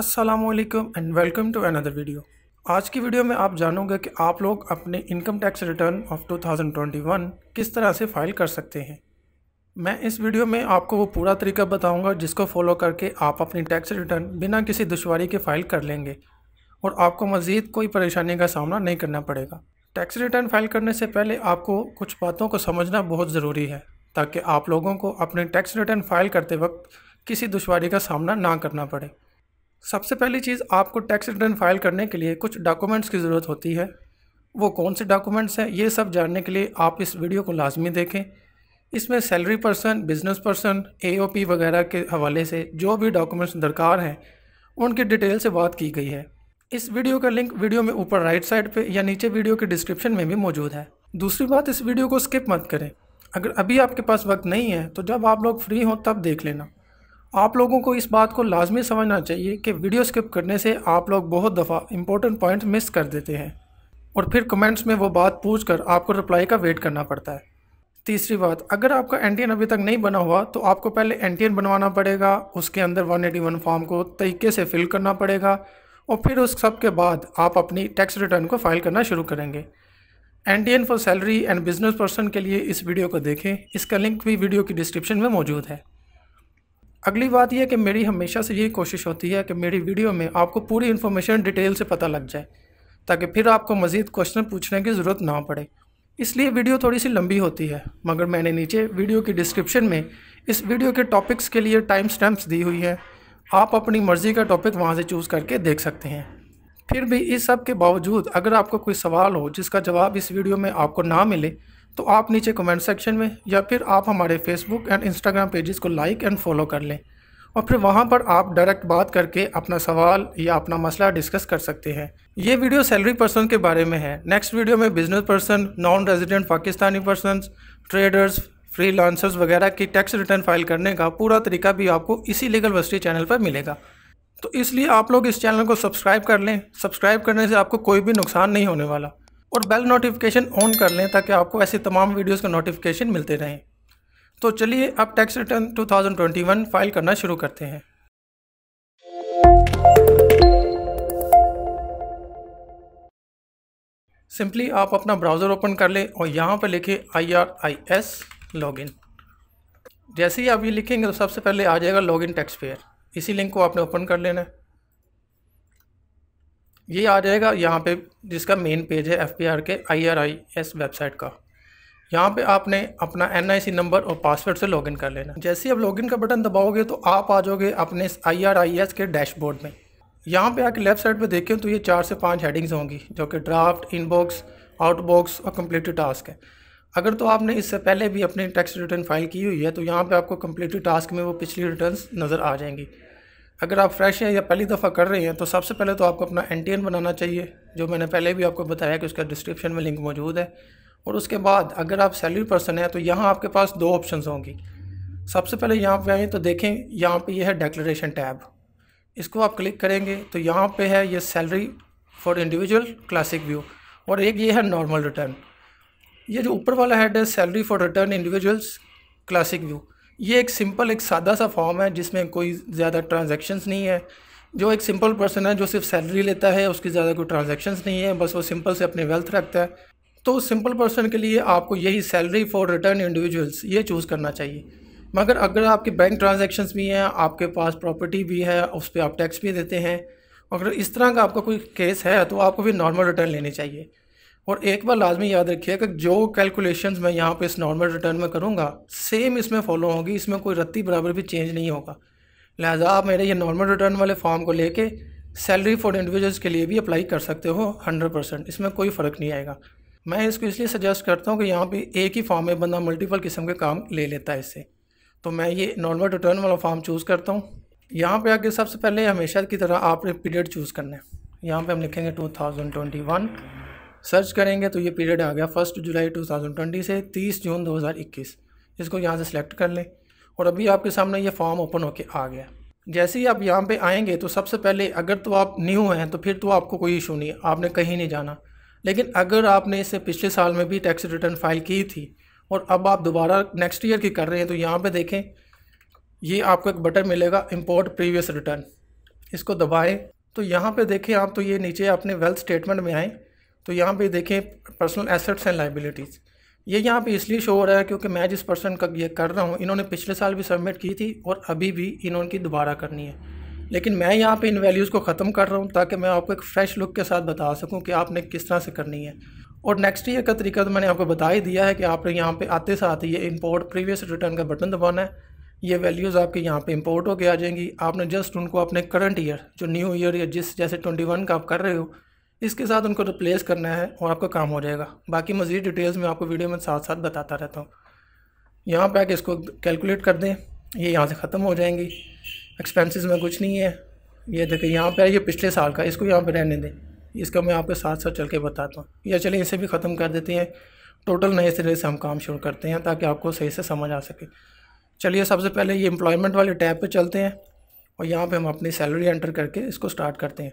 असलकम and welcome to another video आज की वीडियो में आप जानोगे कि आप लोग अपने इनकम टैक्स रिटर्न ऑफ 2021 किस तरह से फाइल कर सकते हैं मैं इस वीडियो में आपको वो पूरा तरीका बताऊंगा जिसको फॉलो करके आप अपनी टैक्स रिटर्न बिना किसी दुशारी के फ़ाइल कर लेंगे और आपको मज़ीद कोई परेशानी का सामना नहीं करना पड़ेगा टैक्स रिटर्न फाइल करने से पहले आपको कुछ बातों को समझना बहुत ज़रूरी है ताकि आप लोगों को अपने टैक्स रिटर्न फाइल करते वक्त किसी दुशारी का सामना ना करना पड़े सबसे पहली चीज़ आपको टैक्स रिटर्न फाइल करने के लिए कुछ डॉक्यूमेंट्स की ज़रूरत होती है वो कौन से डॉक्यूमेंट्स हैं ये सब जानने के लिए आप इस वीडियो को लाजमी देखें इसमें सैलरी पर्सन बिजनेस पर्सन ए वगैरह के हवाले से जो भी डॉक्यूमेंट्स दरकार हैं उनकी डिटेल से बात की गई है इस वीडियो का लिंक वीडियो में ऊपर राइट साइड पे या नीचे वीडियो के डिस्क्रिप्शन में भी मौजूद है दूसरी बात इस वीडियो को स्किप मत करें अगर अभी आपके पास वक्त नहीं है तो जब आप लोग फ्री हों तब देख लेना आप लोगों को इस बात को लाजमी समझना चाहिए कि वीडियो स्किप करने से आप लोग बहुत दफ़ा इंपॉर्टेंट पॉइंट मिस कर देते हैं और फिर कमेंट्स में वो बात पूछ कर आपको रिप्लाई का वेट करना पड़ता है तीसरी बात अगर आपका एन अभी तक नहीं बना हुआ तो आपको पहले एन बनवाना पड़ेगा उसके अंदर 181 फॉर्म को तरीके से फिल करना पड़ेगा और फिर उस सब के बाद आप अपनी टैक्स रिटर्न को फाइल करना शुरू करेंगे एन for salary and business person के लिए इस वीडियो को देखें इसका लिंक भी वीडियो की डिस्क्रिप्शन में मौजूद है अगली बात यह कि मेरी हमेशा से यही कोशिश होती है कि मेरी वीडियो में आपको पूरी इन्फॉर्मेशन डिटेल से पता लग जाए ताकि फिर आपको मज़ीद क्वेश्चन पूछने की ज़रूरत ना पड़े इसलिए वीडियो थोड़ी सी लंबी होती है मगर मैंने नीचे वीडियो की डिस्क्रिप्शन में इस वीडियो के टॉपिक्स के लिए टाइम स्टैम्प्स दी हुई हैं आप अपनी मर्ज़ी का टॉपिक वहाँ से चूज़ करके देख सकते हैं फिर भी इस सब के बावजूद अगर आपको कोई सवाल हो जिसका जवाब इस वीडियो में आपको ना मिले तो आप नीचे कमेंट सेक्शन में या फिर आप हमारे फेसबुक एंड इंस्टाग्राम पेजेस को लाइक एंड फॉलो कर लें और फिर वहाँ पर आप डायरेक्ट बात करके अपना सवाल या अपना मसला डिस्कस कर सकते हैं ये वीडियो सैलरी पर्सन के बारे में है नेक्स्ट वीडियो में business person non resident Pakistani person traders free वगैरह की टैक्स रिटर्न फाइल करने का पूरा तरीका भी आपको इसी लीगल वस्ती चैनल पर मिलेगा तो इसलिए आप लोग इस चैनल को सब्सक्राइब कर लें सब्सक्राइब करने से आपको कोई भी नुकसान नहीं होने वाला और बेल नोटिफिकेशन ऑन कर लें ताकि आपको ऐसे तमाम वीडियोस का नोटिफिकेशन मिलते रहें तो चलिए अब टैक्स रिटर्न 2021 फाइल करना शुरू करते हैं सिंपली आप अपना ब्राउज़र ओपन कर लें और यहाँ पर लिखें I R I S login जैसे ही आप ये लिखेंगे तो सबसे पहले आ जाएगा लॉगिन टैक्स पेयर इसी लिंक को आपने ओपन कर लेना है ये आ जाएगा यहाँ पे जिसका मेन पेज है एफ के आई वेबसाइट का यहाँ पे आपने अपना एन नंबर और पासवर्ड से लॉगिन कर लेना जैसे ही आप लॉगिन का बटन दबाओगे तो आप आ जाओगे अपने इस आई के डैशबोर्ड में यहाँ पे आके लेफ्ट साइड पे देखें तो ये चार से पांच हेडिंग्स होंगी जो कि ड्राफ्ट इनबॉक्स आउटबॉक्स और कम्प्लीटेड टास्क है अगर तो आपने इससे पहले भी अपनी टैक्स रिटर्न फाइल की हुई है तो यहाँ पर आपको कम्प्लीटेड टास्क में वो पिछली रिटर्न नज़र आ जाएंगी अगर आप फ्रेश हैं या पहली दफ़ा कर रहे हैं तो सबसे पहले तो आपको अपना एन बनाना चाहिए जो मैंने पहले भी आपको बताया कि उसका डिस्क्रिप्शन में लिंक मौजूद है और उसके बाद अगर आप सैलरी पर्सन हैं तो यहाँ आपके पास दो ऑप्शन होंगी सबसे पहले यहाँ पे आएँ तो देखें यहाँ पे यह है डेक्लेशन टैब इसको आप क्लिक करेंगे तो यहाँ पे है ये salary for individual classic view और एक ये है नॉर्मल रिटर्न ये जो ऊपर वाला हेड है salary for return individuals classic view ये एक सिंपल एक सादा सा फॉर्म है जिसमें कोई ज़्यादा ट्रांजेक्शन्स नहीं है जो एक सिंपल पर्सन है जो सिर्फ सैलरी लेता है उसकी ज़्यादा कोई ट्रांजेक्शन्स नहीं है बस वो सिंपल से अपने वेल्थ रखता है तो उस सिंपल पर्सन के लिए आपको यही सैलरी फॉर रिटर्न इंडिविजुअल्स ये चूज़ करना चाहिए मगर अगर आपके बैंक ट्रांजेक्शन्स भी हैं आपके पास प्रॉपर्टी भी है उस पर आप टैक्स भी देते हैं अगर इस तरह का आपका कोई केस है तो आपको भी नॉर्मल रिटर्न लेनी चाहिए और एक बार लाजमी याद रखिए कि जो कैलकुलेशंस मैं यहाँ पे इस नॉर्मल रिटर्न में करूँगा सेम इसमें फॉलो होगी इसमें कोई रत्ती बराबर भी चेंज नहीं होगा लिहाजा आप मेरे ये नॉर्मल रिटर्न वाले फॉर्म को लेके सैलरी फॉर इंडिविजुअल्स के लिए भी अप्लाई कर सकते हो हंड्रेड परसेंट इसमें कोई फ़र्क नहीं आएगा मैं इसको इसलिए सजेस्ट करता हूँ कि यहाँ पर एक ही फॉर्म में बंदा मल्टीपल किस्म के काम ले लेता है इससे तो मैं ये नॉर्मल रिटर्न वाला फॉर्म चूज़ करता हूँ यहाँ पे आके सबसे पहले हमेशा की तरह आपने पीरियड चूज़ करना है यहाँ पे हम लिखेंगे 2021 सर्च करेंगे तो ये पीरियड आ गया फर्स्ट जुलाई 2020 से 30 जून 2021 इसको यहाँ से सिलेक्ट कर लें और अभी आपके सामने ये फॉर्म ओपन होकर आ गया जैसे ही आप यहाँ पे आएंगे तो सबसे पहले अगर तो आप न्यू हैं तो फिर तो आपको कोई इशू नहीं है आपने कहीं नहीं जाना लेकिन अगर आपने इससे पिछले साल में भी टैक्स रिटर्न फाइल की थी और अब आप दोबारा नेक्स्ट ईयर की कर रहे हैं तो यहाँ पे देखें ये आपको एक बटन मिलेगा इम्पोर्ट प्रीवियस रिटर्न इसको दबाएं तो यहाँ पे देखें आप तो ये नीचे अपने वेल्थ स्टेटमेंट में आएँ तो यहाँ पे देखें पर्सनल एसेट्स एंड लाइबिलिटीज़ ये यहाँ पे इसलिए शो हो रहा है क्योंकि मैं जिस पर्सन का ये कर रहा हूँ इन्होंने पिछले साल भी सबमिट की थी और अभी भी इन्होंने की दोबारा करनी है लेकिन मैं यहाँ पे इन वैल्यूज़ को ख़त्म कर रहा हूँ ताकि मैं आपको एक फ्रेश लुक के साथ बता सकूँ कि आपने किस तरह से करनी है और नेक्स्ट ईयर का तरीका तो मैंने आपको बता ही दिया है कि आपने यहाँ पर आते साथ ये इम्पोर्ट प्रीवियस रिटर्न का बटन दबाना है ये वैल्यूज़ आपके यहाँ पे इंपोर्ट होकर आ जाएंगी आपने जस्ट उनको अपने करंट ईयर जो न्यू ईयर या जिस जैसे 21 का आप कर रहे हो इसके साथ उनको रिप्लेस करना है और आपका काम हो जाएगा बाकी मज़ीद डिटेल्स में आपको वीडियो में साथ साथ बताता रहता हूँ यहाँ पर आके इसको कैलकुलेट कर दें ये यहाँ से ख़त्म हो जाएंगी एक्सपेंसेस में कुछ नहीं है ये देखिए यहाँ पर ये पिछले साल का इसको यहाँ पर रहने दें इसका मैं आपके साथ साथ चल के बताता हूँ या चलिए इसे भी ख़त्म कर देते हैं टोटल नए सिरे से हम काम शुरू करते हैं ताकि आपको सही से समझ आ सके चलिए सबसे पहले ये एम्प्लॉयमेंट वाले टैब पर चलते हैं और यहाँ पर हम अपनी सैलरी एंटर करके इसको स्टार्ट करते हैं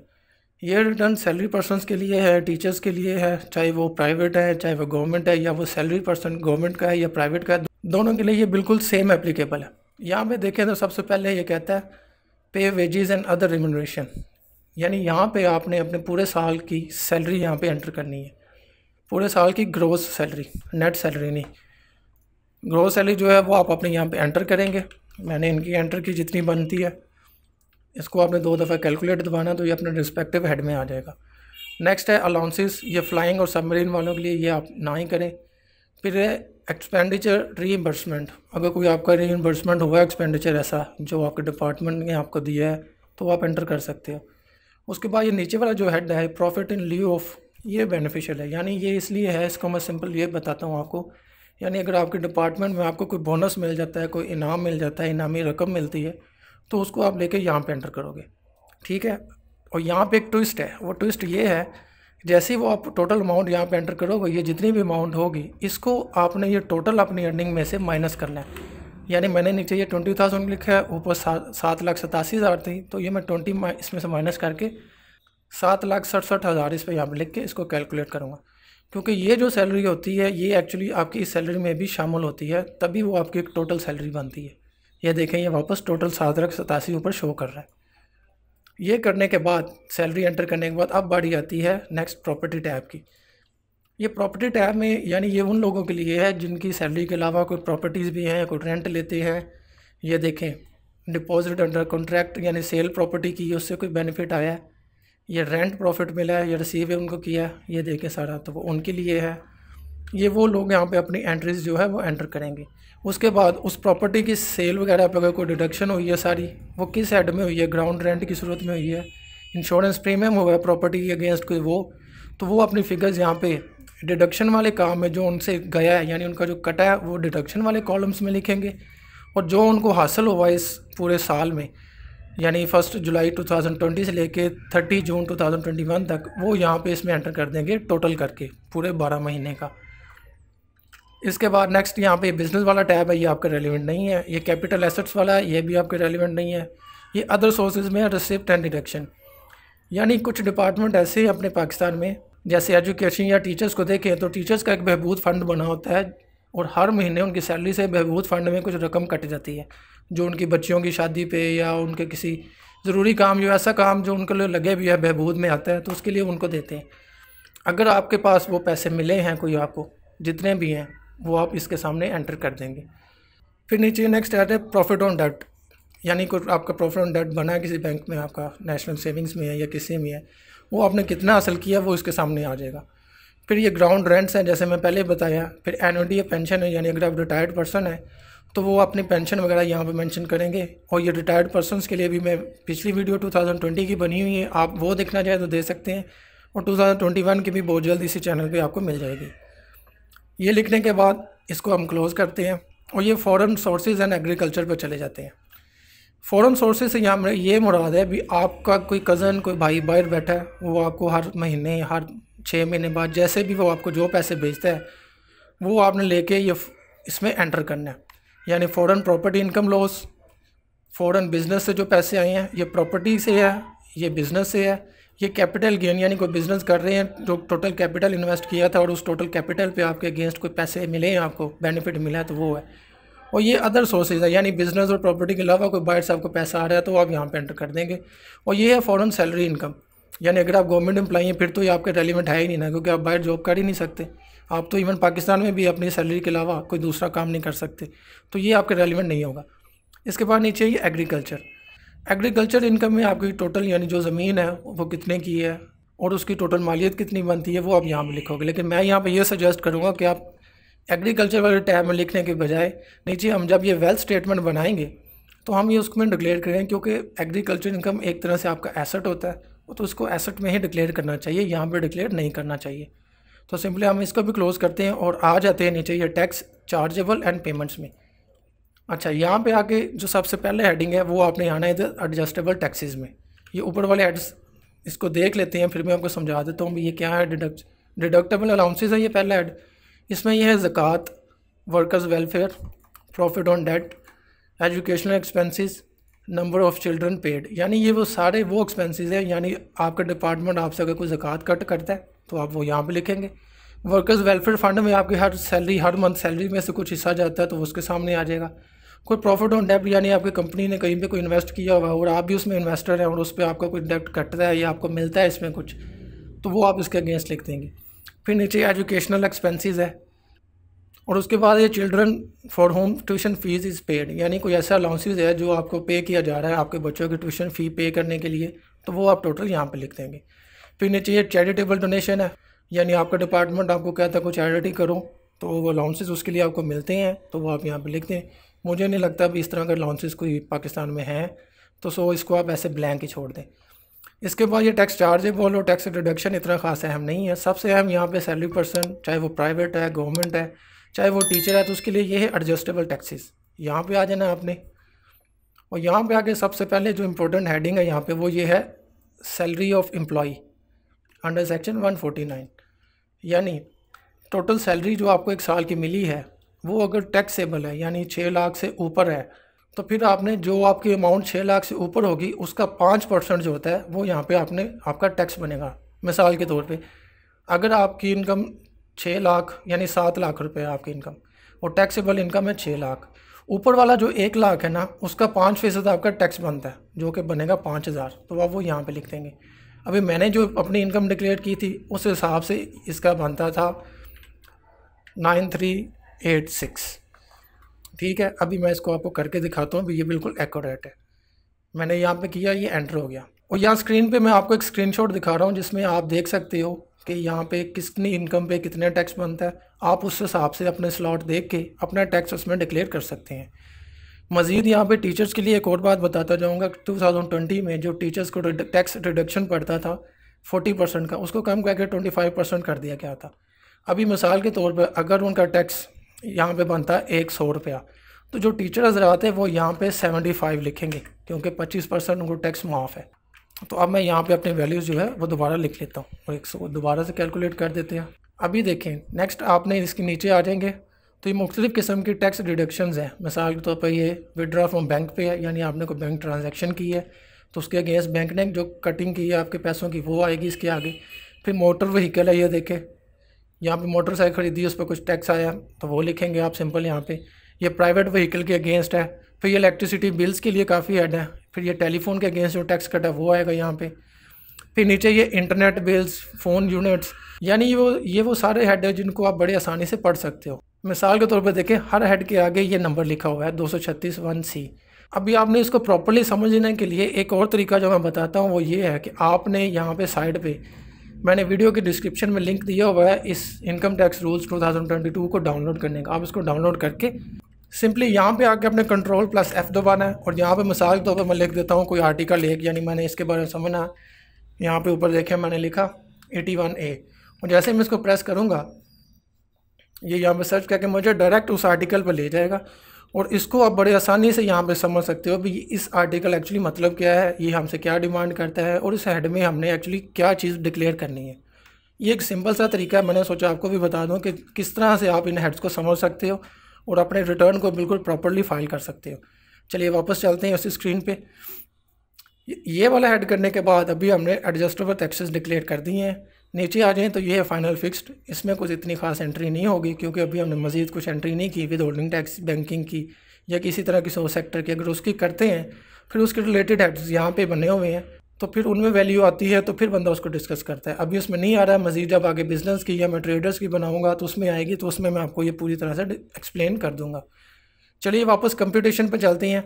ये रिटर्न सैलरी पर्सन के लिए है टीचर्स के लिए है चाहे वो प्राइवेट है चाहे वो गवर्नमेंट है या वो सैलरी पर्सन गवर्नमेंट का है या प्राइवेट का है दोनों के लिए ये बिल्कुल सेम एप्लीकेबल है यहाँ पे देखें तो सबसे पहले ये कहता है पे वेजेस एंड अदर रिम्यूनरेशन यानी यहाँ पे आपने अपने पूरे साल की सैलरी यहाँ पे एंटर करनी है पूरे साल की ग्रोथ सैलरी नेट सैलरी नहीं ग्रोथ सैलरी जो है वो आप अपने यहाँ पे एंटर करेंगे मैंने इनकी एंटर की जितनी बनती है इसको आपने दो दफ़ा कैलकुलेट दबाना तो ये अपने रिस्पेक्टिव हेड में आ जाएगा नेक्स्ट है अलाउंसेस ये फ्लाइंग और सबमरीन वालों के लिए ये आप ना ही करें फिर है एक्सपेंडिचर रीइम्बर्समेंट अगर कोई आपका रीइम्बर्समेंट हुआ एक्सपेंडिचर ऐसा जो आपके डिपार्टमेंट ने आपको दिया है तो आप एंटर कर सकते हो उसके बाद ये नीचे वाला जो हेड है प्रॉफिट इन ल्यू ऑफ ये बेनिफिशियल है यानी ये इसलिए है इसको मैं सिंपल ये बताता हूँ आपको यानी अगर आपके डिपार्टमेंट में आपको कोई बोनस मिल जाता है कोई इनाम मिल जाता है इनामी रकम मिलती है तो उसको आप लेके यहाँ पे एंटर करोगे ठीक है और यहाँ पे एक ट्विस्ट है वो ट्विस्ट ये है जैसे ही वो आप टोटल अमाउंट यहाँ पे एंटर करोगे ये जितनी भी अमाउंट होगी इसको आपने ये टोटल अपनी अर्निंग में से माइनस करना है यानी मैंने नीचे ये ट्वेंटी थाउजेंड लिखा है ऊपर सात सात लाख सतासी हज़ार थी तो ये मैं ट्वेंटी इसमें से माइनस करके सात लाख सड़सठ हज़ार इस पर यहाँ पर लिख के इसको कैलकुलेट करूँगा क्योंकि ये जो सैलरी होती है ये एक्चुअली आपकी इस सैलरी में भी शामिल होती है तभी वो आपकी एक टोटल सैलरी बनती है ये देखें ये वापस टोटल सात लाख सतासी ऊपर शो कर रहा है ये करने के बाद सैलरी एंटर करने के बाद अब बारी आती है नेक्स्ट प्रॉपर्टी टैब की ये प्रॉपर्टी टैब में यानी ये उन लोगों के लिए है जिनकी सैलरी के अलावा कोई प्रॉपर्टीज़ भी हैं कोई रेंट लेते हैं ये देखें डिपॉजिट अंडर कॉन्ट्रैक्ट यानी सेल प्रॉपर्टी की उससे कोई बेनिफिट आया है ये रेंट प्रॉफिट मिला है या रिसीव उनको किया है ये देखें सारा तो वो उनके लिए है ये वो लोग यहाँ पे अपनी एंट्रीज़ जो है वो एंटर करेंगे उसके बाद उस प्रॉपर्टी की सेल वगैरह पर अगर कोई डिडक्शन हुई है सारी वो किस हेड में हुई है ग्राउंड रेंट की सूरत में हुई है इंश्योरेंस प्रीमियम हो गया प्रॉपर्टी के अगेंस्ट कोई वो तो वो अपनी फिगर्स यहाँ पे डिडक्शन वाले काम में जो उनसे गया है यानी उनका जो कटा है वो डिडक्शन वाले कॉलम्स में लिखेंगे और जो उनको हासिल हुआ इस पूरे साल में यानी फर्स्ट जुलाई 2020 से लेके 30 जून 2021 तक वो यहाँ पे इसमें एंटर कर देंगे टोटल करके पूरे 12 महीने का इसके बाद नेक्स्ट यहाँ पे बिज़नेस वाला टैब है ये आपका रेलिवेंट नहीं है ये कैपिटल एसेट्स वाला है ये भी आपके रेलिवेंट नहीं है ये अदर सोर्सेज में रिसिप्ट एंड डिडक्शन यानी कुछ डिपार्टमेंट ऐसे हैं अपने पाकिस्तान में जैसे एजुकेशन या टीचर्स को देखें तो टीचर्स का एक बहबूद फ़ंड बना होता है और हर महीने उनकी सैलरी से बहबूद फ़ंड में कुछ रकम कट जाती है जो उनकी बच्चियों की शादी पे या उनके किसी ज़रूरी काम जो ऐसा काम जो उनके लिए लगे भी है बहबूद में आता है तो उसके लिए उनको देते हैं अगर आपके पास वो पैसे मिले हैं कोई आपको जितने भी हैं वो आप इसके सामने एंटर कर देंगे फिर नीचे नेक्स्ट आता है प्रॉफिट ऑन डेट यानी कोई आपका प्रॉफिट ऑन डेट बना है किसी बैंक में आपका नेशनल सेविंग्स में है या किसी में है वो आपने कितना हासिल किया वो इसके सामने आ जाएगा फिर ये ग्राउंड रेंट्स हैं जैसे मैं पहले बताया फिर एनुअटी या पेंशन है यानी अगर आप रिटायर्ड पर्सन है तो वो अपनी पेंशन वगैरह यहाँ पे मेंशन करेंगे और ये रिटायर्ड पर्सनस के लिए भी मैं पिछली वीडियो 2020 की बनी हुई है आप वो देखना चाहें तो दे सकते हैं और 2021 की भी बहुत जल्द इसी चैनल पर आपको मिल जाएगी ये लिखने के बाद इसको हम क्लोज़ करते हैं और ये फॉरेन सोर्सेज एंड एग्रीकल्चर पर चले जाते हैं फ़ौरन सोर्सेज से यहाँ ये मुराद है भी आपका कोई कज़न कोई भाई बाहर बैठा है वो आपको हर महीने हर छः महीने बाद जैसे भी वो आपको जो पैसे भेजता है वो आपने लेके ये इसमें एंटर करना है यानी foreign property income loss foreign business से जो पैसे आए हैं ये प्रॉपर्टी से है ये बिज़नेस से है ये कैपिटल गेन यानी कोई बिजनेस कर रहे हैं जो टोटल कैपिटल इन्वेस्ट किया था और उस टोटल कैपिटल पे आपके अगेंस्ट कोई पैसे मिले हैं आपको बेनिफिट मिला है तो वो है और ये अदर सोर्सेज है यानी बिजनेस और प्रॉपर्टी के अलावा कोई बाइट से आपको पैसा आ रहा है तो आप यहाँ पर एंटर कर देंगे और ये है फॉरन सैलरी इनकम यानी अगर आप गवर्नमेंट एम्प्लाई हैं फिर तो ये आपके रेलिवेंट है ही नहीं ना क्योंकि आप बाहर जॉब कर ही नहीं सकते आप तो इवन पाकिस्तान में भी अपनी सैलरी के अलावा कोई दूसरा काम नहीं कर सकते तो ये आपके रेलिवेंट नहीं होगा इसके बाद नीचे ये एग्रीकल्चर एग्रीकल्चर इनकम में आपकी टोटल यानी जो ज़मीन है वो कितने की है और उसकी टोटल मालियत कितनी बनती है वो आप यहाँ पर लिखोगे लेकिन मैं यहाँ पर यह सजेस्ट करूँगा कि आप एग्रीकल्चर वाले टैब में लिखने के बजाय नीचे हम जब ये वेल्थ स्टेटमेंट बनाएंगे तो हम ये उसमें डिक्लेयर करें क्योंकि एग्रीकल्चर इनकम एक तरह से आपका एसेट होता है तो उसको एसेट में ही डिक्लेयर करना चाहिए यहाँ पर डिक्लेयर नहीं करना चाहिए तो सिंपली हम इसको भी क्लोज़ करते हैं और आ जाते हैं नीचे ये टैक्स चार्जेबल एंड पेमेंट्स में अच्छा यहाँ पे आके जो सबसे पहले हेडिंग है वो आपने आना है इधर एडजस्टेबल टैक्सेस में ये ऊपर वाले एड्स इसको देख लेते हैं फिर मैं आपको समझा देता हूँ ये क्या है डिडक्ट डिडक्टेबल अलाउंसेज है ये पहला एड इसमें यह है ज़क़़त workers welfare profit on debt educational expenses number of children paid यानी ये वो सारे वो एक्सपेंसिज हैं यानी आपका डिपार्टमेंट आपसे अगर कोई ज़क़़त कट करता है तो आप वो यहाँ पर लिखेंगे वर्कर्स वेलफेयर फंड में आपकी हर सैलरी हर मंथ सैलरी में से कुछ हिस्सा जाता है तो उसके सामने आ जाएगा कोई प्रॉफिट ऑन डेप्ट यानी आपकी कंपनी ने कहीं पे कोई इन्वेस्ट किया हुआ है और आप भी उसमें इन्वेस्टर हैं और उस पर आपका कोई डेप्ट कटता है या आपको मिलता है इसमें कुछ तो वो आप इसके अगेंस्ट लिख देंगे फिर नीचे एजुकेशनल एक्सपेंसिस है और उसके बाद ये children for home tuition fees is paid यानी कोई ऐसा अलाउंसेज है जो आपको पे किया जा रहा है आपके बच्चों की ट्यूशन फ़ी पे करने के लिए तो वो आप टोटल यहाँ पे लिख देंगे फिर नीचे ये चैरिटेबल डोनेशन है यानी आपका डिपार्टमेंट आपको कहता है कुछ चैरिटी करो तो वो अलाउंसेज उसके लिए आपको मिलते हैं तो वो आप यहाँ पर लिख दें मुझे नहीं लगता अभी इस तरह के लॉन्चेस कोई पाकिस्तान में हैं तो सो इसको आप ऐसे ब्लैंक ही छोड़ दें इसके बाद ये टैक्स चार्जेबल और टैक्स डिडक्शन इतना खास अहम नहीं है सबसे अहम यहाँ पे सैलरी पर्सन चाहे वो प्राइवेट है गवर्नमेंट है चाहे वो टीचर है तो उसके लिए ये है एडजस्टेबल टैक्सेस यहाँ पे आ जाना है आपने और यहाँ पे आके सबसे पहले जो इम्पोर्टेंट हेडिंग है यहाँ पे वो ये है salary of employee under section one यानी टोटल सैलरी जो आपको एक साल की मिली है वो अगर टैक्सेबल है यानी छः लाख से ऊपर है तो फिर आपने जो आपकी अमाउंट छः लाख से ऊपर होगी उसका पाँच परसेंट जो होता है वो यहाँ पे आपने आपका टैक्स बनेगा मिसाल के तौर पे अगर आपकी इनकम छः लाख यानी सात लाख रुपए आपकी इनकम और टैक्सेबल इनकम है छः लाख ऊपर वाला जो एक लाख है ना उसका पाँच फीसद आपका टैक्स बनता है जो कि बनेगा पाँच हज़ार तो आप वो यहाँ पर लिख देंगे अभी मैंने जो अपनी इनकम डिक्लेयर की थी उस हिसाब से इसका बनता था नाइन थ्री एट सिक्स ठीक है अभी मैं इसको आपको करके दिखाता हूँ ये बिल्कुल एक्यूरेट है मैंने यहाँ पे किया ये एंटर हो गया और यहाँ स्क्रीन पे मैं आपको एक स्क्रीनशॉट दिखा रहा हूँ जिसमें आप देख सकते हो कि यहाँ पे कितनी इनकम पे कितना टैक्स बनता है आप उस हिसाब से अपने स्लॉट देख के अपना टैक्स उसमें डिक्लेयर कर सकते हैं मज़ीद यहाँ पे टीचर्स के लिए एक और बात बताता जाऊँगा टू में जो टीचर्स को टैक्स रिडक्शन पड़ता था फोर्टी परसेंट का उसको कम करके ट्वेंटी परसेंट कर दिया गया था अभी मिसाल के तौर पर अगर उनका टैक्स यहाँ पे बनता है एक सौ रुपया तो जो टीचर रहते हैं वो यहाँ पे सेवेंटी फाइव लिखेंगे क्योंकि पच्चीस परसेंट उनको टैक्स माफ़ है तो अब मैं यहाँ पे अपने वैल्यूज़ जो है वो दोबारा लिख लेता हूँ और एक सौ दोबारा से कैलकुलेट कर देते हैं अभी देखें नेक्स्ट आपने इसके नीचे आ जाएंगे तो ये मुख्तलिफ़ किस्म की टैक्स डिडक्शन हैं मिसाल के तौर पर ये विदड्रा फ्रॉम बैंक पे है यानी आपने कोई बैंक ट्रांजेक्शन की है तो उसके अगेंस्ट बैंक ने जो कटिंग की है आपके पैसों की वो आएगी इसके आगे फिर मोटर व्हीकल है ये देखें यहाँ पे मोटरसाइकिल खरीदी उस पर कुछ टैक्स आया तो वो लिखेंगे आप सिंपल यहाँ पे ये प्राइवेट व्हीकल के अगेंस्ट है फिर ये इलेक्ट्रिसिटी बिल्स के लिए काफ़ी हेड है फिर ये टेलीफोन के अगेंस्ट जो टैक्स कट है वो आएगा यहाँ पे फिर नीचे ये इंटरनेट बिल्स फ़ोन यूनिट्स यानी वो ये वो सारे हेड है जिनको आप बड़े आसानी से पढ़ सकते हो मिसाल के तौर पर देखें हर हेड के आगे ये नंबर लिखा हुआ है दो वन सी अभी आपने इसको प्रॉपरली समझने के लिए एक और तरीका जो मैं बताता हूँ वो ये है कि आपने यहाँ पे साइड पे मैंने वीडियो के डिस्क्रिप्शन में लिंक दिया हुआ है इस इनकम टैक्स रूल्स 2022 को डाउनलोड करने का आप इसको डाउनलोड करके सिंपली यहाँ पे आके अपने कंट्रोल प्लस एफ़ दबाना है और यहाँ पे मिसाल के तौर पर मैं लिख देता हूँ कोई आर्टिकल एक यानी मैंने इसके बारे में समझना है यहाँ पे ऊपर देखे मैंने लिखा एटी वन ए और जैसे मैं इसको प्रेस करूँगा ये यहाँ पर सर्च करके मुझे डायरेक्ट उस आर्टिकल पर ले जाएगा और इसको आप बड़े आसानी से यहाँ पे समझ सकते हो भी इस आर्टिकल एक्चुअली मतलब क्या है ये हमसे क्या डिमांड करता है और इस हेड में हमने एक्चुअली क्या चीज़ डिक्लेयर करनी है ये एक सिंपल सा तरीका है मैंने सोचा आपको भी बता दूँ कि किस तरह से आप इन हेड्स को समझ सकते हो और अपने रिटर्न को बिल्कुल प्रॉपरली फाइल कर सकते हो चलिए वापस चलते हैं उसी स्क्रीन पर ये वाला हेड करने के बाद अभी हमने एडजस्टेबल टैक्सेस डिक्लेयर कर दिए हैं नीचे आ जाएँ तो ये है फाइनल फिक्स्ड इसमें कुछ इतनी खास एंट्री नहीं होगी क्योंकि अभी हमने मजीद कुछ एंट्री नहीं की विद होल्डिंग टैक्स बैंकिंग की या किसी तरह किसी और सेक्टर की अगर उसकी करते हैं फिर उसके रिलेटेड एक्ट्स यहाँ पे बने हुए हैं तो फिर उनमें वैल्यू आती है तो फिर बंदा उसको डिस्कस करता है अभी उसमें नहीं आ रहा है मजीद जब आगे बिजनेस की या मैं ट्रेडर्स की बनाऊँगा तो उसमें आएगी तो उसमें मैं आपको ये पूरी तरह से एक्सप्लेन कर दूँगा चलिए वापस कंपटीशन पर चलते हैं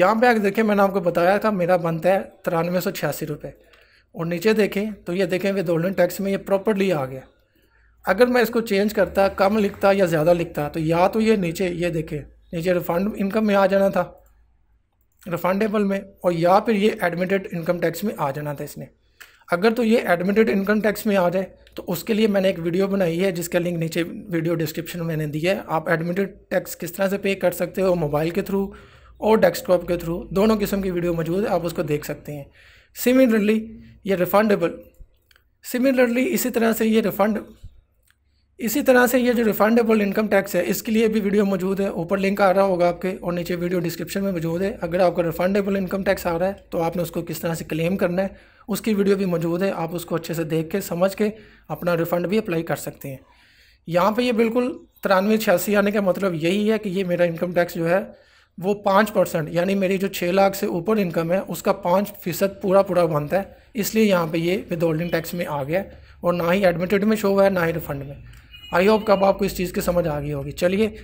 यहाँ पे आगे देखिए मैंने आपको बताया था मेरा बनता है तिरानवे सौ छियासी रुपये और नीचे देखें तो ये देखें विदोल्डन टैक्स में ये प्रॉपरली आ गया अगर मैं इसको चेंज करता कम लिखता या ज़्यादा लिखता तो या तो ये नीचे ये देखें नीचे रिफंड इनकम में आ जाना था रिफंडेबल में और या फिर ये एडमिटेड इनकम टैक्स में आ जाना था इसने अगर तो ये एडमिटेड इनकम टैक्स में आ जाए तो उसके लिए मैंने एक वीडियो बनाई है जिसका लिंक नीचे वीडियो डिस्क्रिप्शन में मैंने दिया है आप एडमिटेड टैक्स किस तरह से पे कर सकते हो मोबाइल के थ्रू और डेस्कटॉप के थ्रू दोनों किस्म की वीडियो मौजूद है आप उसको देख सकते हैं सिमिलरली ये रिफंडेबल सिमिलरली इसी तरह से ये रिफंड इसी तरह से ये जो रिफंडेबल इनकम टैक्स है इसके लिए भी वीडियो मौजूद है ऊपर लिंक आ रहा होगा आपके और नीचे वीडियो डिस्क्रिप्शन में मौजूद है अगर आपका रिफंडेबल इनकम टैक्स आ रहा है तो आपने उसको किस तरह से क्लेम करना है उसकी वीडियो भी मौजूद है आप उसको अच्छे से देख के समझ के अपना रिफंड भी अप्लाई कर सकते हैं यहाँ पर ये बिल्कुल तिरानवे छियासी आने का मतलब यही है कि ये मेरा इनकम टैक्स जो है वो पाँच परसेंट यानी मेरी जो छः लाख से ऊपर इनकम है उसका पाँच फीसद पूरा पूरा बनता है इसलिए यहाँ पे ये विद होल्डिंग टैक्स में आ गया और ना ही एडमिटेड में शो हुआ है ना ही रिफंड में आई होप कब आपको इस चीज़ की समझ आ गई होगी चलिए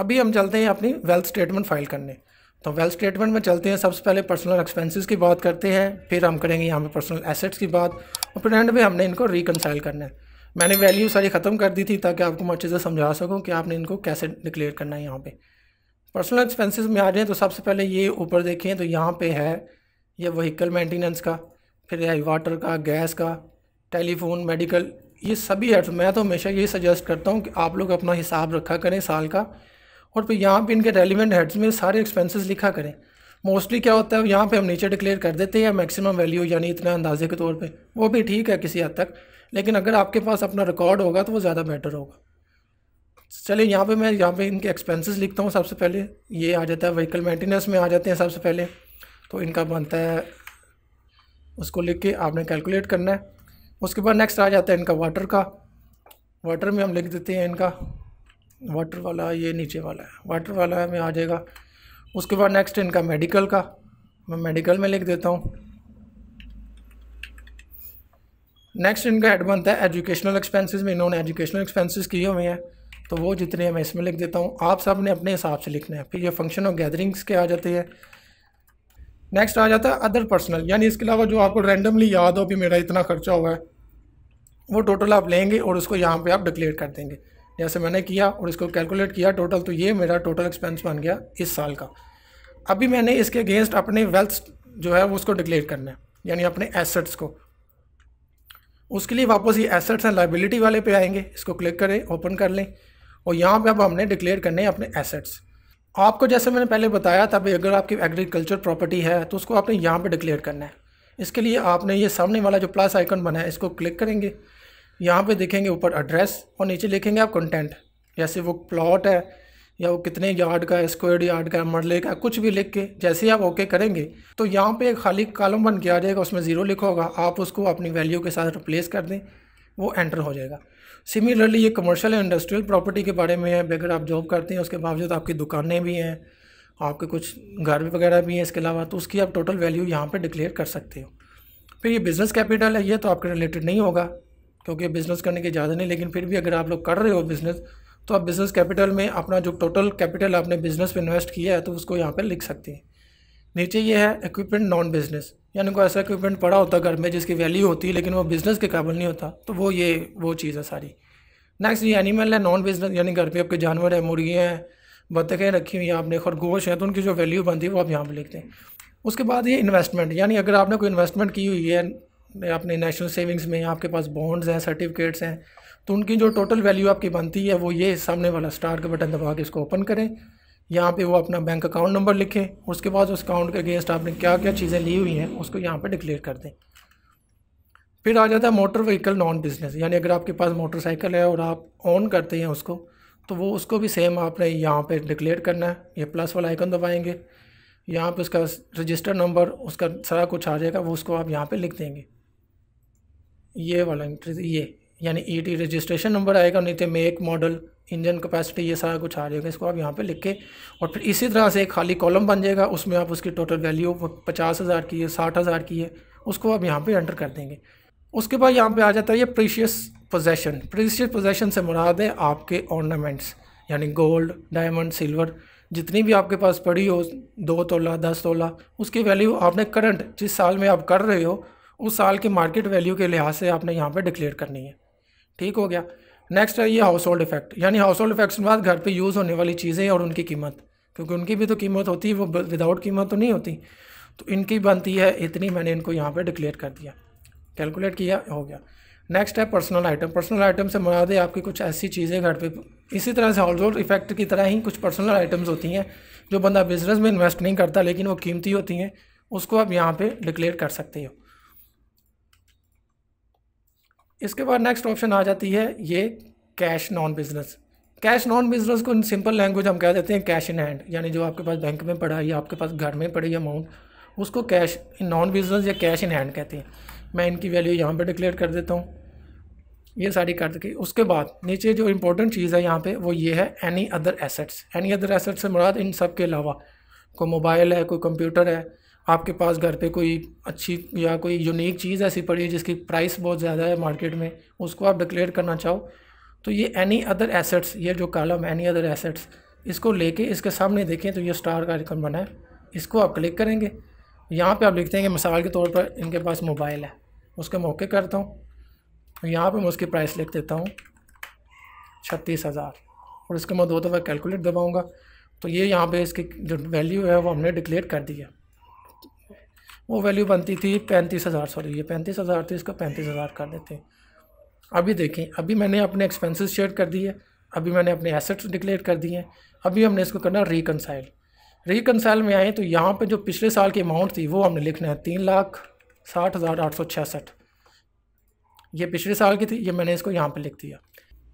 अभी हम चलते हैं अपनी वेल्थ स्टेटमेंट फाइल करने तो वेल्थ स्टेटमेंट में चलते हैं सबसे पहले पर्सनल एक्सपेंसिस की बात करते हैं फिर हम करेंगे यहाँ पर पर्सनल एसेट्स की बात और फिर एंड में हमने इनको रिकनसाइल करना है मैंने वैल्यू सारी ख़त्म कर दी थी ताकि आपको मैं अच्छे से समझा सकूँ कि आपने इनको कैसे डिक्लेयर करना है यहाँ पे पर्सनल एक्सपेंसेस में आ रहे हैं तो सबसे पहले ये ऊपर देखें तो यहाँ पे है ये वहीकल मेंटेनेंस का फिर है वाटर का गैस का टेलीफोन मेडिकल ये सभी एड्स मैं तो हमेशा यही सजेस्ट करता हूँ कि आप लोग अपना हिसाब रखा करें साल का और फिर यहाँ पे इनके रेलिवेंट हेड्स में सारे एक्सपेंसेस लिखा करें मोस्टली क्या होता है यहाँ पे हम नीचे डिक्लेयर कर देते हैं मैक्सिमम वैल्यू यानी इतना अंदाजे के तौर पे वो भी ठीक है किसी हद तक लेकिन अगर आपके पास अपना रिकॉर्ड होगा तो वो ज़्यादा बेटर होगा चलिए यहाँ पे मैं यहाँ पे इनके एक्सपेंसेस लिखता हूँ सबसे पहले ये आ जाता है व्हीकल मेंटेनेंस में आ जाते हैं सबसे पहले तो इनका बनता है उसको लिख के आपने कैलकुलेट करना है उसके बाद नेक्स्ट आ जाता है इनका वाटर का वाटर में हम लिख देते हैं इनका वाटर वाला ये नीचे वाला है वाटर वाला में आ जाएगा उसके बाद नेक्स्ट इनका मेडिकल का मैं मेडिकल में लिख देता हूँ नेक्स्ट इनका एड बनता है एजुकेशनल एक्सपेंसेस में इन्होंने एजुकेशनल एक्सपेंसेस किए हुए हैं तो वो जितने हैं मैं इसमें लिख देता हूँ आप सब ने अपने हिसाब से लिखना है फिर ये फंक्शन ऑफ गैदरिंग्स के आ जाते हैं नेक्स्ट आ जाता है अदर पर्सनल यानी इसके अलावा जो आपको रैंडमली याद हो भी मेरा इतना खर्चा हुआ है वो टोटल आप लेंगे और उसको यहाँ पे आप डिक्लेयर कर देंगे जैसे मैंने किया और इसको कैलकुलेट किया टोटल तो ये मेरा टोटल एक्सपेंस बन गया इस साल का अभी मैंने इसके अगेंस्ट अपने वेल्थ जो है वो उसको डिक्लेयर करना है यानी अपने एसेट्स को उसके लिए वापस ये एसेट्स एंड लाइबिलिटी वाले पे आएंगे इसको क्लिक करें ओपन कर लें और यहाँ पे अब हमने डिक्लेयर करने हैं अपने एसेट्स आपको जैसे मैंने पहले बताया था भाई अगर आपकी एग्रीकल्चर प्रॉपर्टी है तो उसको आपने यहाँ पे डिक्लेयर करना है इसके लिए आपने ये सामने वाला जो प्लस आइकन बना है इसको क्लिक करेंगे यहाँ पे देखेंगे ऊपर एड्रेस और नीचे लिखेंगे आप कंटेंट जैसे वो प्लॉट है या वो कितने यार्ड का स्क्वायर यार्ड का मरले का कुछ भी लिख के जैसे ही आप ओके करेंगे तो यहाँ पे एक खाली कॉलम बन के आ जाएगा उसमें ज़ीरो लिखा होगा आप उसको अपनी वैल्यू के साथ रिप्लेस कर दें वो एंटर हो जाएगा सिमिलरली ये कमर्शियल एंड इंडस्ट्रियल प्रॉपर्टी के बारे में है अगर आप जॉब करते हैं उसके बावजूद आपकी दुकानें भी हैं आपके कुछ घर वगैरह भी हैं इसके अलावा तो उसकी आप टोटल वैल्यू यहाँ पर डिक्लेयर कर सकते हो फिर ये बिज़नेस कैपिटल है ये तो आपके रिलेटेड नहीं होगा क्योंकि बिज़नेस करने की इजाज़त नहीं लेकिन फिर भी अगर आप लोग कर रहे हो बिज़नेस तो आप बिज़नेस कैपिटल में अपना जो टोटल कैपिटल आपने बिज़नेस में इन्वेस्ट किया है तो उसको यहाँ पर लिख सकते हैं नीचे ये है इक्विपमेंट नॉन बिज़नेस यानी कोई ऐसा इक्विपमेंट पड़ा होता घर में जिसकी वैल्यू होती है लेकिन वो बिज़नेस के काबिल नहीं होता तो वो ये वो चीज़ है सारी नेक्स्ट ये एनिमल है नॉन बिजनेस यानी घर पे आपके जानवर हैं मुर्गियाँ हैं बतखें रखी हुई हैं आपने खरगोश हैं तो उनकी जो वैल्यू बनती है वो आप यहाँ पर लिखते हैं उसके बाद ये इन्वेस्टमेंट यानी अगर आपने कोई इन्वेस्टमेंट की हुई है आपने नेशनल सेविंग्स में आपके पास बॉन्ड्स हैं सर्टिफिकेट्स हैं तो उनकी जो टोटल वैल्यू आपकी बनती है वो ये सामने वाला स्टार का बटन दबा के इसको ओपन करें यहाँ पे वो अपना बैंक अकाउंट नंबर लिखे उसके बाद उस अकाउंट के अगेंस्ट आपने क्या क्या चीज़ें ली हुई हैं उसको यहाँ पे डिक्लेयर कर दें फिर आ जाता है मोटर व्हीकल नॉन बिजनेस यानी अगर आपके पास मोटरसाइकिल है और आप ऑन करते हैं उसको तो वो उसको भी सेम आपने यहाँ पे डिक्लेयर करना है ये प्लस वाला आइकन दबाएंगे यहाँ पे उसका रजिस्टर नंबर उसका सारा कुछ आ जाएगा वो उसको आप यहाँ पे लिख देंगे ये वाला ये यानी ई टी रजिस्ट्रेशन नंबर आएगा नीचे मेक मॉडल इंजन कैपेसिटी ये सारा कुछ आ जाएगा इसको आप यहाँ पे लिख के और फिर इसी तरह से एक खाली कॉलम बन जाएगा उसमें आप उसकी टोटल वैल्यू पचास हज़ार की है साठ हज़ार की है उसको आप यहाँ पे एंटर कर देंगे उसके बाद यहाँ पे आ जाता है ये प्रीशियस पोजेसन प्रीशियस पोजेशन से मुराद है आपके ऑर्नामेंट्स यानी गोल्ड डायमंड सिल्वर जितनी भी आपके पास पड़ी हो दो तोला दस तोला उसकी वैल्यू आपने करंट जिस साल में आप कर रहे हो उस साल के मार्केट वैल्यू के लिहाज से आपने यहाँ पर डिक्लेयर करनी है ठीक हो गया नेक्स्ट है ये हाउस होल्ड इफेक्ट यानी हाउस होल्ड इफेक्ट्स के बाद घर पे यूज़ होने वाली चीज़ें और उनकी कीमत क्योंकि उनकी भी तो कीमत होती है वो विदाउट कीमत तो नहीं होती तो इनकी बनती है इतनी मैंने इनको यहाँ पर डिक्लेयर कर दिया कैलकुलेट किया हो गया नेक्स्ट है पर्सनल आइटम पर्सनल आइटम से मुराद है आपकी कुछ ऐसी चीज़ें घर पे इसी तरह से हाउस होल्ड इफेक्ट की तरह ही कुछ पर्सनल आइटम्स होती हैं जो बंदा बिजनेस में इन्वेस्ट नहीं करता लेकिन वो कीमती होती हैं उसको आप यहाँ पे डिक्लेयर कर सकते हो इसके बाद नेक्स्ट ऑप्शन आ जाती है ये cash non business cash non business को सिंपल लैंग्वेज हम कह देते हैं कैश इन हैंड यानी जो आपके पास बैंक में पड़ा है या आपके पास घर में पड़ी अमाउंट उसको कैश नॉन बिजनेस या कैश इन हैंड कहते हैं मैं इनकी वैल्यू यहाँ पर डिक्लेयर कर देता हूँ ये सारी कर के उसके बाद नीचे जो इंपॉर्टेंट चीज़ है यहाँ पे वो ये है any other assets any other assets से मुराद इन सब के अलावा कोई मोबाइल है कोई कंप्यूटर है आपके पास घर पे कोई अच्छी या कोई यूनिक चीज़ ऐसी पड़ी है जिसकी प्राइस बहुत ज़्यादा है मार्केट में उसको आप डिक्लेयर करना चाहो तो ये एनी अदर एसेट्स ये जो कॉलम एनी अदर एसेट्स इसको लेके इसके सामने देखें तो ये स्टार का आइकन बना है इसको आप क्लिक करेंगे यहाँ पे आप लिखते हैं कि मिसाल के तौर पर इनके पास मोबाइल है उसके मौके करता हूँ तो यहाँ पर मैं उसकी प्राइस लिख देता हूँ छत्तीस हज़ार और इसको मैं दो दफ़ा कैलकुलेट दबाऊँगा तो ये यहाँ पे इसकी जो वैल्यू है वो हमने डिक्लेयर कर दी है वो वैल्यू बनती थी पैंतीस हज़ार सॉरी ये पैंतीस हज़ार थी इसको पैंतीस हज़ार कर देते हैं अभी देखें अभी मैंने अपने एक्सपेंसेस शेयर कर दिए अभी मैंने अपने एसेट्स डिक्लेयर कर दिए हैं अभी हमने इसको करना रिकनसाइल रिकनसाइल में आए तो यहाँ पर जो पिछले साल की अमाउंट थी वो हमने लिखना है तीन लाख साठ हज़ार आठ सौ छियासठ ये पिछले साल की थी ये मैंने इसको यहाँ पर लिख दिया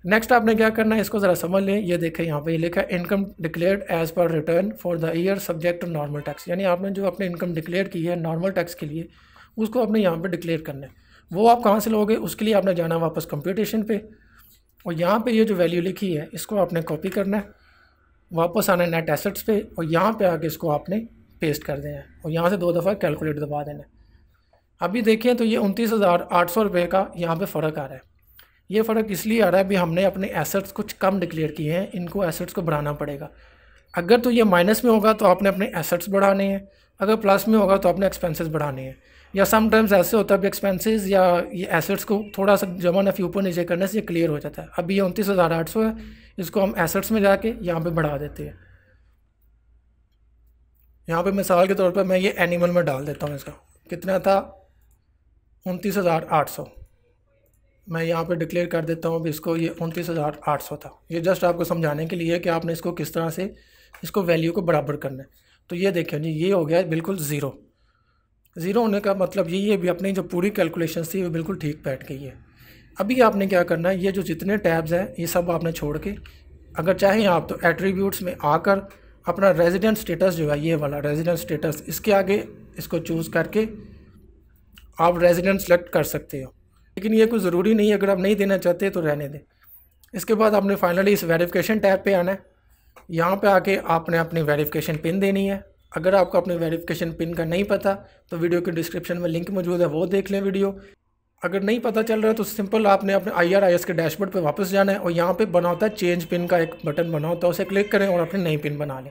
नेक्स्ट आपने क्या करना है इसको ज़रा समझ लें ये देखें यहाँ पे ये लिखा है income declared as per return for the year subject to normal tax यानी आपने जो अपने इनकम डिक्लेयर की है नॉर्मल टैक्स के लिए उसको आपने यहाँ पे डिक्लेयर करना है वो आप कहाँ से लोगे उसके लिए आपने जाना वापस कंप्यूटेशन पे और यहाँ पर ये जो वैल्यू लिखी है इसको आपने कॉपी करना है वापस आना है नेट एसेट्स पर और यहाँ पर आके इसको आपने पेस्ट कर देना है और यहाँ से दो दफ़ा कैलकुलेट दबा देना है अभी देखें तो ये उनतीस हज़ार आठ सौ रुपये का यहाँ पर फ़र्क आ रहा है ये फ़र्क इसलिए आ रहा है भी हमने अपने एसेट्स कुछ कम डिक्लेयर किए हैं इनको एसेट्स को बढ़ाना पड़ेगा अगर तो ये माइनस में होगा तो आपने अपने एसेट्स बढ़ाने हैं अगर प्लस में होगा तो आपने एक्सपेंसेस बढ़ाने हैं या समटाइम्स ऐसे होता है एक्सपेंसेस या ये एसेट्स को थोड़ा सा जमा नफी ऊपर नीचे करने से ये क्लियर हो जाता है अभी ये उनतीस हज़ार आठ सौ है इसको हम एसेट्स में जाके यहाँ पे बढ़ा देते हैं यहाँ पे मिसाल के तौर पर मैं ये एनिमल में डाल देता हूँ इसका कितना था उनतीस हज़ार आठ सौ मैं यहाँ पे डिक्लेयर कर देता हूँ अभी इसको ये उनतीस हज़ार आठ सौ था ये जस्ट आपको समझाने के लिए कि आपने इसको किस तरह से इसको वैल्यू को बराबर करना है तो ये देखिए जी ये हो गया बिल्कुल ज़ीरो ज़ीरो होने का मतलब यही है भी अपनी जो पूरी कैलकुलेशन थी वो बिल्कुल ठीक बैठ गई है अभी आपने क्या करना है ये जो जितने टैब्स हैं ये सब आपने छोड़ के अगर चाहें आप तो एट्रीब्यूट्स में आकर अपना रेजिडेंट स्टेटस जो है ये वाला रेजिडेंट स्टेटस इसके आगे इसको चूज़ करके आप रेजिडेंट सेलेक्ट कर सकते हो लेकिन ये कोई ज़रूरी नहीं है अगर आप नहीं देना चाहते तो रहने दें इसके बाद आपने फाइनली इस वेरिफिकेशन टैब पे आना है यहाँ पे आके आपने अपनी वेरिफिकेशन पिन देनी है अगर आपको अपने वेरिफिकेशन पिन का नहीं पता तो वीडियो के डिस्क्रिप्शन में लिंक मौजूद है वो देख लें वीडियो अगर नहीं पता चल रहा है तो सिंपल आपने अपने आई आर आई एस के डैशबोर्ड पर वापस जाना है और यहाँ पर बना होता है चेंज पिन का एक बटन बना होता है उसे क्लिक करें और अपनी नई पिन बना लें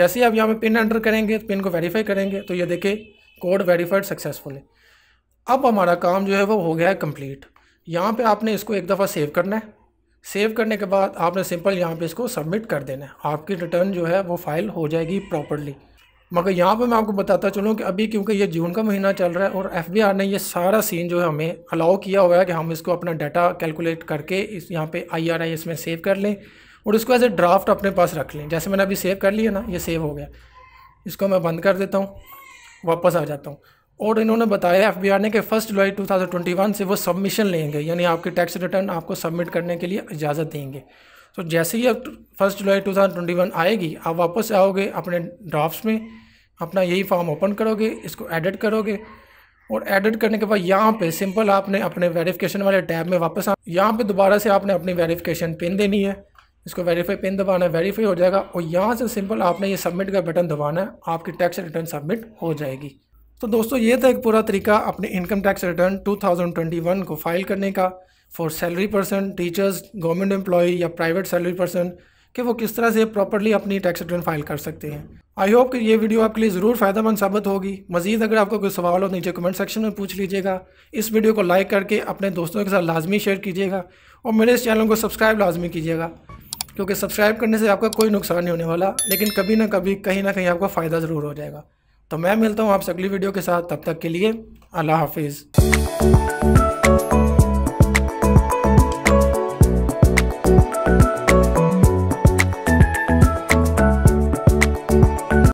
जैसे ही आप यहाँ पर पिन एंटर करेंगे पिन को वेरीफाई करेंगे तो ये देखें कोड वेरीफाइड सक्सेसफुल है अब हमारा काम जो है वो हो गया है कम्प्लीट यहाँ पे आपने इसको एक दफ़ा सेव करना है सेव करने के बाद आपने सिंपल यहाँ पे इसको सबमिट कर देना है आपकी रिटर्न जो है वो फाइल हो जाएगी प्रॉपरली मगर यहाँ पे मैं आपको बताता चलूँ कि अभी क्योंकि ये जून का महीना चल रहा है और एफ ने ये सारा सीन जो है हमें अलाउ किया हुआ है कि हम इसको अपना डाटा कैलकुलेट करके इस यहाँ आर आई इसमें सेव कर लें और इसको एज ए ड्राफ्ट अपने पास रख लें जैसे मैंने अभी सेव कर लिया ना ये सेव हो गया इसको मैं बंद कर देता हूँ वापस आ जाता हूँ और इन्होंने बताया एफ ने कि फर्स्ट जुलाई 2021 से वो सबमिशन लेंगे यानी आपके टैक्स रिटर्न आपको सबमिट करने के लिए इजाज़त देंगे तो जैसे ही अब फर्स्ट जुलाई 2021 आएगी आप वापस आओगे अपने ड्राफ्ट में अपना यही फॉर्म ओपन करोगे इसको एडिट करोगे और एडिट करने के बाद यहाँ पे सिंपल आपने अपने वेरिफिकेशन वाले टैब में वापस आ यहाँ पे दोबारा से आपने अपनी वेरिफिकेशन पिन देनी है इसको वेरीफाई पिन दबाना है वेरीफाई हो जाएगा और यहाँ से सिंपल आपने ये सबमिट का बटन दबाना है आपकी टैक्स रिटर्न सबमिट हो जाएगी तो दोस्तों ये था एक पूरा तरीका अपने इनकम टैक्स रिटर्न 2021 को फाइल करने का for salary person teachers government employ या प्राइवेट सैलरी पर्सन कि वो किस तरह से प्रॉपरली अपनी टैक्स रिटर्न फाइल कर सकते हैं आई होप कि ये वीडियो आपके लिए ज़रूर फ़ायदेमंद साबित होगी मजीद अगर आपको कोई सवाल हो तो नीचे कमेंट सेक्शन में पूछ लीजिएगा इस वीडियो को लाइक करके अपने दोस्तों के साथ लाजमी शेयर कीजिएगा और मेरे इस चैनल को सब्सक्राइब लाजमी कीजिएगा क्योंकि सब्सक्राइब करने से आपका कोई नुकसान नहीं होने वाला लेकिन कभी ना कभी कहीं ना कहीं आपका फ़ायदा ज़रूर हो जाएगा तो मैं मिलता हूँ आपसे अगली वीडियो के साथ तब तक के लिए अल्लाह हाफिज़